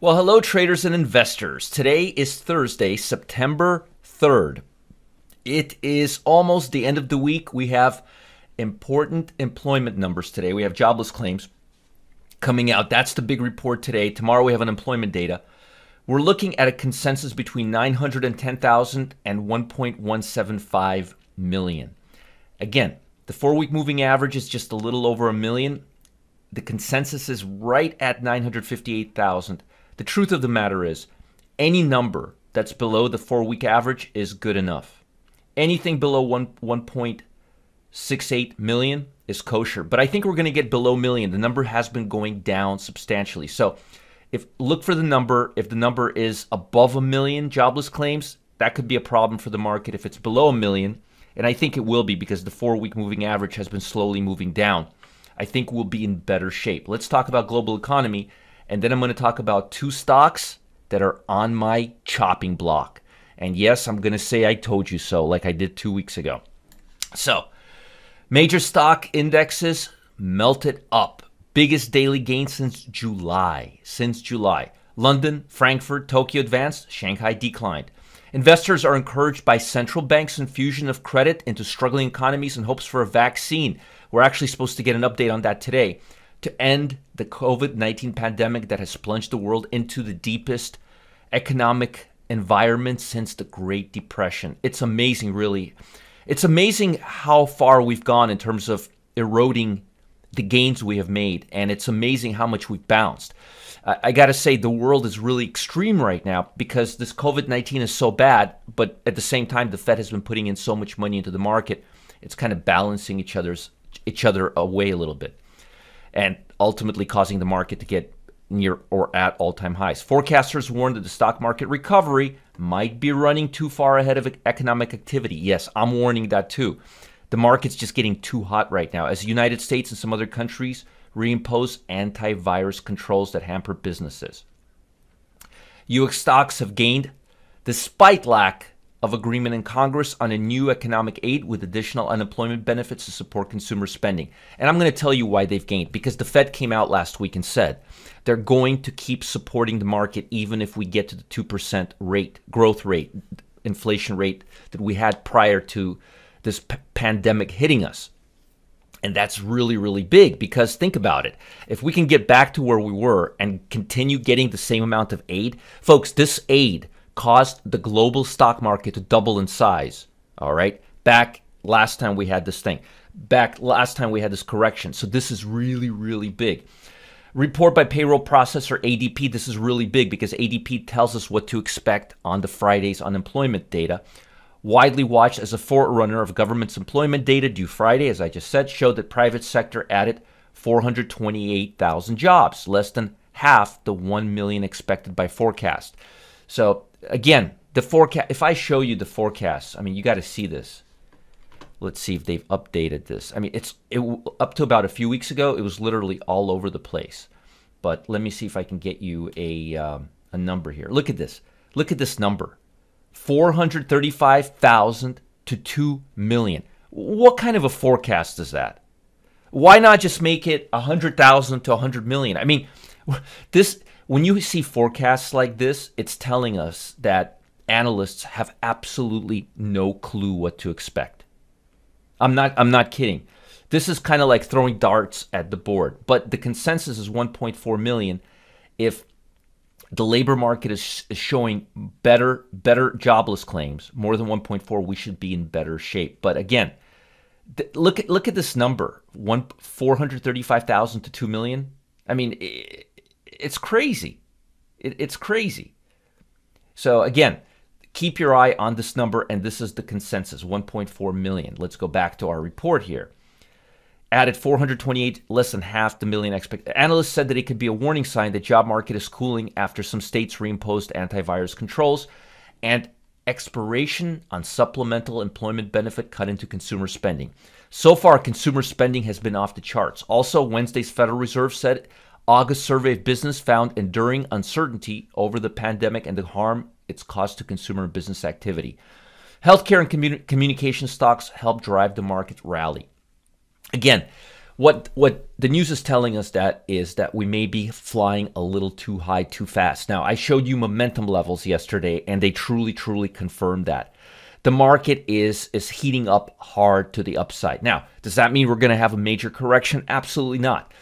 Well, hello, traders and investors. Today is Thursday, September 3rd. It is almost the end of the week. We have important employment numbers today. We have jobless claims coming out. That's the big report today. Tomorrow we have unemployment data. We're looking at a consensus between 910,000 and 1.175 million. Again, the four week moving average is just a little over a million. The consensus is right at 958,000. The truth of the matter is, any number that's below the four week average is good enough. Anything below 1.68 million is kosher. But I think we're going to get below million. The number has been going down substantially. So if look for the number, if the number is above a million jobless claims, that could be a problem for the market. If it's below a million, and I think it will be because the four week moving average has been slowly moving down, I think we'll be in better shape. Let's talk about global economy and then I'm going to talk about two stocks that are on my chopping block. And yes, I'm going to say I told you so, like I did two weeks ago. So, major stock indexes melted up. Biggest daily gain since July. Since July. London, Frankfurt, Tokyo advanced, Shanghai declined. Investors are encouraged by central banks' infusion of credit into struggling economies in hopes for a vaccine. We're actually supposed to get an update on that today to end the COVID 19 pandemic that has plunged the world into the deepest economic environment since the Great Depression. It's amazing, really. It's amazing how far we've gone in terms of eroding the gains we have made, and it's amazing how much we've bounced. I, I gotta say, the world is really extreme right now because this COVID 19 is so bad, but at the same time, the Fed has been putting in so much money into the market, it's kind of balancing each other's each other away a little bit and ultimately causing the market to get near or at all time highs. Forecasters warn that the stock market recovery might be running too far ahead of economic activity. Yes, I'm warning that too. The market's just getting too hot right now as the United States and some other countries reimpose antivirus controls that hamper businesses. US stocks have gained despite lack of agreement in Congress on a new economic aid with additional unemployment benefits to support consumer spending. And I'm going to tell you why they've gained because the Fed came out last week and said they're going to keep supporting the market even if we get to the 2% rate growth rate inflation rate that we had prior to this pandemic hitting us. And that's really, really big because think about it. If we can get back to where we were and continue getting the same amount of aid, folks, this aid caused the global stock market to double in size. All right. Back last time we had this thing, back last time we had this correction. So this is really, really big. Report by payroll processor ADP. This is really big because ADP tells us what to expect on the Friday's unemployment data. Widely watched as a forerunner of government's employment data due Friday, as I just said, showed that private sector added 428,000 jobs, less than half the 1 million expected by forecast. So again, the forecast, if I show you the forecast, I mean, you got to see this. Let's see if they've updated this. I mean, it's it, up to about a few weeks ago, it was literally all over the place. But let me see if I can get you a, um, a number here. Look at this. Look at this number 435,000 to 2 million. What kind of a forecast is that? Why not just make it 100,000 to 100 million? I mean, this when you see forecasts like this, it's telling us that analysts have absolutely no clue what to expect. I'm not I'm not kidding. This is kind of like throwing darts at the board, but the consensus is 1.4 million if the labor market is, is showing better better jobless claims, more than 1.4, we should be in better shape. But again, look at look at this number, one 435,000 to 2 million. I mean, it, it's crazy. It, it's crazy. So again, keep your eye on this number, and this is the consensus, 1.4 million. Let's go back to our report here. Added 428, less than half the million expect. Analysts said that it could be a warning sign that job market is cooling after some states reimposed antivirus controls and expiration on supplemental employment benefit cut into consumer spending. So far, consumer spending has been off the charts. Also, Wednesday's Federal Reserve said August survey of business found enduring uncertainty over the pandemic and the harm it's caused to consumer and business activity. Healthcare and communi communication stocks help drive the market rally. Again, what what the news is telling us that is that we may be flying a little too high too fast. Now, I showed you momentum levels yesterday and they truly truly confirmed that. The market is is heating up hard to the upside. Now, does that mean we're going to have a major correction? Absolutely not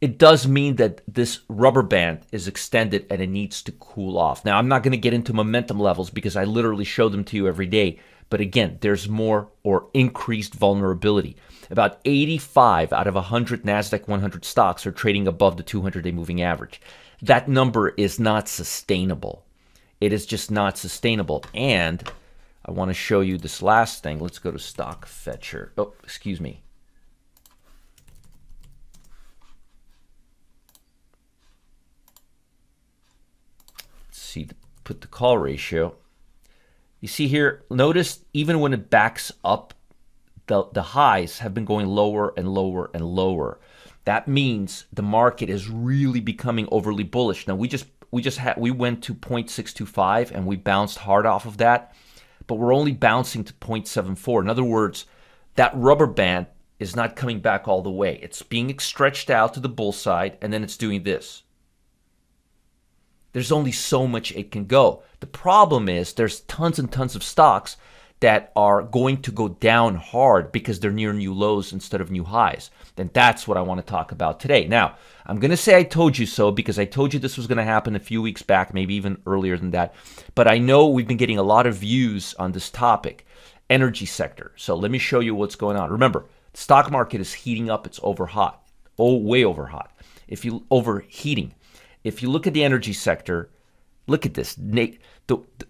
it does mean that this rubber band is extended and it needs to cool off. Now, I'm not going to get into momentum levels because I literally show them to you every day. But again, there's more or increased vulnerability. About 85 out of 100 NASDAQ 100 stocks are trading above the 200 day moving average. That number is not sustainable. It is just not sustainable. And I want to show you this last thing. Let's go to Stock Fetcher. Oh, excuse me. see the, put the call ratio. You see here, notice even when it backs up, the, the highs have been going lower and lower and lower. That means the market is really becoming overly bullish. Now we just we just had we went to 0.625 and we bounced hard off of that, but we're only bouncing to 0.74. In other words, that rubber band is not coming back all the way. It's being stretched out to the bull side and then it's doing this there's only so much it can go. The problem is there's tons and tons of stocks that are going to go down hard because they're near new lows instead of new highs. Then that's what I want to talk about today. Now, I'm going to say I told you so because I told you this was going to happen a few weeks back, maybe even earlier than that. But I know we've been getting a lot of views on this topic, energy sector. So let me show you what's going on. Remember, the stock market is heating up, it's over hot. Oh, way over hot. If you overheating, if you look at the energy sector, look at this. Nate,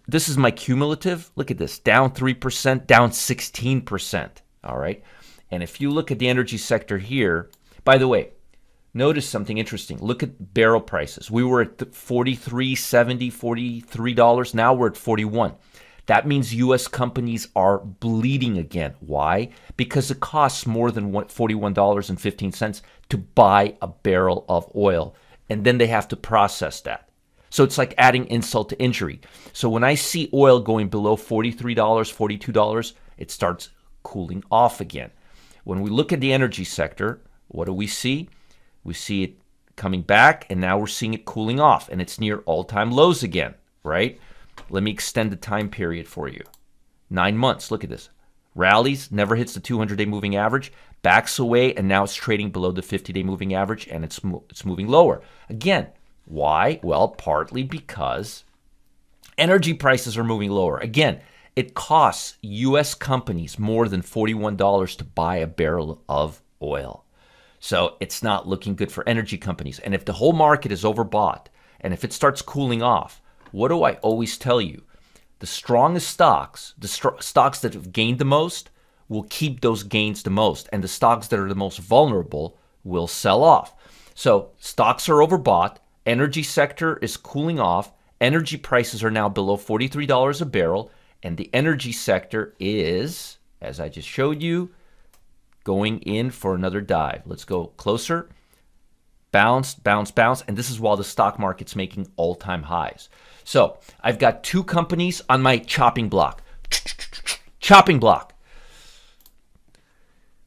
this is my cumulative. Look at this, down 3%, down 16%. All right. And if you look at the energy sector here, by the way, notice something interesting. Look at barrel prices. We were at 70 $43. Now we're at 41. That means US companies are bleeding again. Why? Because it costs more than $41.15 to buy a barrel of oil and then they have to process that. So it's like adding insult to injury. So when I see oil going below $43, $42, it starts cooling off again. When we look at the energy sector, what do we see? We see it coming back, and now we're seeing it cooling off, and it's near all time lows again, right? Let me extend the time period for you. Nine months. Look at this rallies, never hits the 200 day moving average, backs away, and now it's trading below the 50 day moving average and it's, mo it's moving lower. Again, why? Well, partly because energy prices are moving lower. Again, it costs U.S. companies more than $41 to buy a barrel of oil. So it's not looking good for energy companies. And if the whole market is overbought and if it starts cooling off, what do I always tell you? the strongest stocks, the st- stocks that have gained the most, will keep those gains the most, and the stocks that are the most vulnerable will sell off. So stocks are overbought, energy sector is cooling off, energy prices are now below $43 a barrel, and the energy sector is, as I just showed you, going in for another dive. Let's go closer bounce, bounce, bounce. And this is while the stock market's making all time highs. So I've got two companies on my chopping block. chopping block.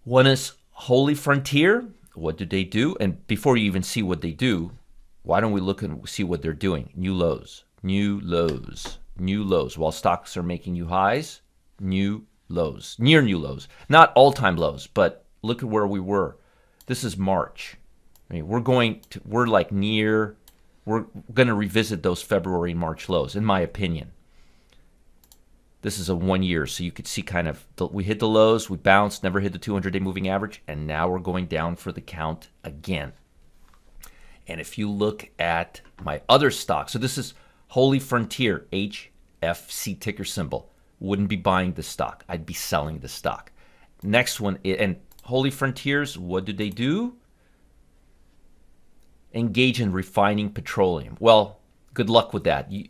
One is Holy Frontier. What do they do? And before you even see what they do, why don't we look and see what they're doing? New lows, new lows, new lows. While stocks are making new highs, new lows, near new lows. Not all time lows, but look at where we were. This is March. I mean, we're going to, we're like near, we're going to revisit those February and March lows, in my opinion. This is a one year, so you could see kind of, the, we hit the lows, we bounced, never hit the 200 day moving average, and now we're going down for the count again. And if you look at my other stock, so this is Holy Frontier, HFC ticker symbol. Wouldn't be buying the stock. I'd be selling the stock. Next one, and Holy Frontiers, what do they do? engage in refining petroleum. Well, good luck with that. You,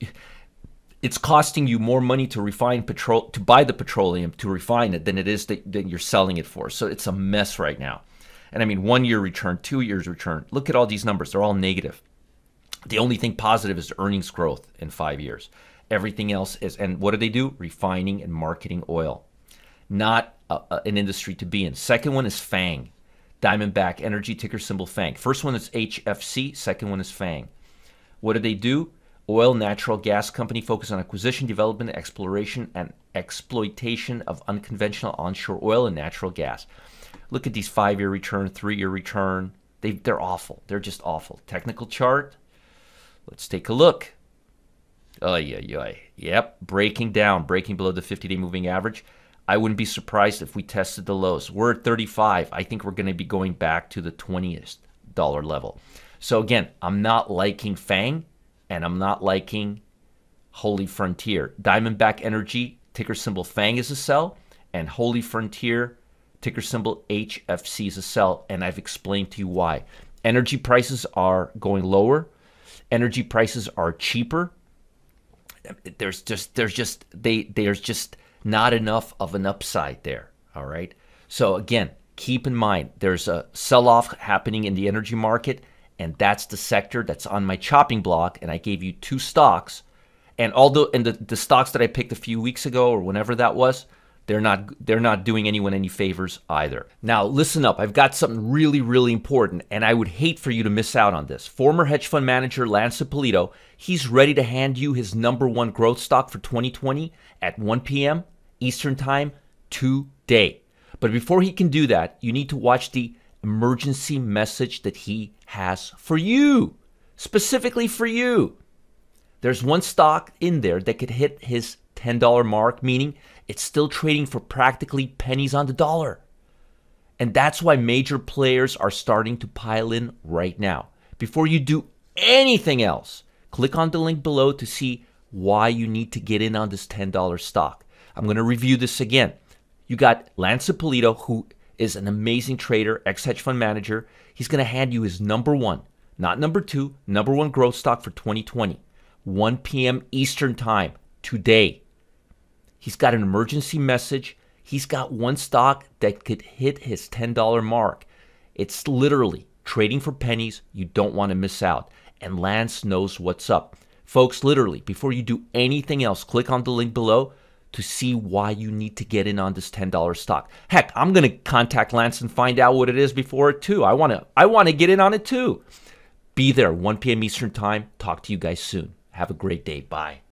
it's costing you more money to refine petrol to buy the petroleum to refine it than it is that, that you're selling it for. So it's a mess right now. And I mean, one year return, two years return. Look at all these numbers; they're all negative. The only thing positive is earnings growth in five years. Everything else is, and what do they do? Refining and marketing oil. Not a, a, an industry to be in. Second one is FANG, Diamondback Energy, ticker symbol FANG. First one is HFC, second one is FANG. What do they do? Oil natural gas company focused on acquisition, development, exploration, and exploitation of unconventional onshore oil and natural gas. Look at these five year return, three year return. They, they're awful. They're just awful. Technical chart. Let's take a look. Oh, yeah, yeah. Yep, breaking down, breaking below the 50 day moving average. I wouldn't be surprised if we tested the lows. We're at 35. I think we're going to be going back to the 20th dollar level. So again, I'm not liking Fang and I'm not liking Holy Frontier. Diamondback Energy, ticker symbol FANG is a sell, and Holy Frontier, ticker symbol HFC is a sell. And I've explained to you why. Energy prices are going lower. Energy prices are cheaper. There's just there's just they there's just not enough of an upside there. All right. So again, keep in mind there's a sell off happening in the energy market, and that's the sector that's on my chopping block. And I gave you two stocks. And although and the, the stocks that I picked a few weeks ago or whenever that was, they're not they're not doing anyone any favors either. Now listen up, I've got something really really important and I would hate for you to miss out on this. Former hedge fund manager Lance Polito, he's ready to hand you his number 1 growth stock for 2020 at 1 p.m. Eastern Time today. But before he can do that, you need to watch the emergency message that he has for you, specifically for you. There's one stock in there that could hit his $10 mark, meaning it's still trading for practically pennies on the dollar. And that's why major players are starting to pile in right now. Before you do anything else, click on the link below to see why you need to get in on this $10 stock. I'm going to review this again. You got Lance Polito, who is an amazing trader, ex hedge fund manager. He's going to hand you his number one, not number two, number one growth stock for 2020, 1 p.m. Eastern Time today. He's got an emergency message. He's got one stock that could hit his $10 mark. It's literally trading for pennies. You don't want to miss out. And Lance knows what's up. Folks, literally, before you do anything else, click on the link below to see why you need to get in on this $10 stock. Heck, I'm going to contact Lance and find out what it is before it too. I want to I want to get in on it too. Be there 1 p.m. Eastern Time. Talk to you guys soon. Have a great day. Bye.